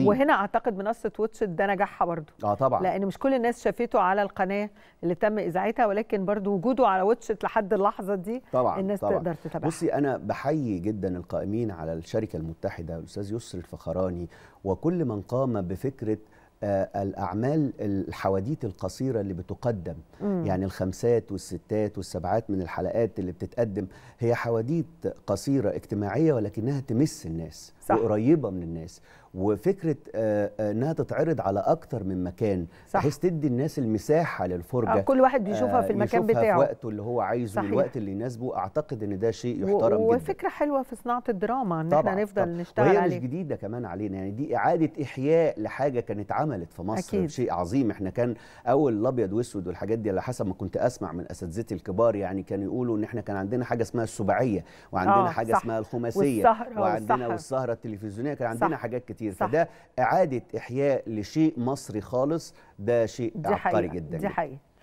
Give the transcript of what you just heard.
عظيم وهنا اعتقد منصه واتش ده نجاحها برضو اه طبعا لان مش كل الناس شافته على القناه اللي تم اذاعتها ولكن برضو وجوده على واتش لحد اللحظه دي طبعا الناس طبعا. تقدر تتابعه بصي انا بحيي جدا القائمين على الشركه المتحده الاستاذ يسري الفخراني وكل من قام بفكره آه، الاعمال الحواديت القصيره اللي بتقدم مم. يعني الخمسات والستات والسبعات من الحلقات اللي بتتقدم هي حواديت قصيره اجتماعيه ولكنها تمس الناس صح. وقريبه من الناس وفكره آه، آه، انها تتعرض على اكتر من مكان صح. بحيث تدي الناس المساحه للفرجه كل واحد بيشوفها في المكان يشوفها بتاعه في وقته اللي هو عايزه صحيح. الوقت اللي يناسبه اعتقد ان ده شيء يحترم و... جدا وفكره حلوه في صناعه الدراما ان طبعًا. احنا نفضل طبعًا. نشتغل وهي عليه وهي مش جديده كمان علينا يعني دي اعاده احياء لحاجه كانت اتعملت في مصر أكيد. شيء عظيم احنا كان اول الابيض واسود والحاجات دي على حسب ما كنت اسمع من اساتذتي الكبار يعني كانوا يقولوا ان احنا كان عندنا حاجه اسمها السبعيه وعندنا آه حاجه صح. اسمها الخماسيه وعندنا والسهرة. والسهره التلفزيونيه كان عندنا صح. حاجات كتير صح. فده اعاده احياء لشيء مصري خالص ده شيء عبقري جدا دي يعني. حقيقة.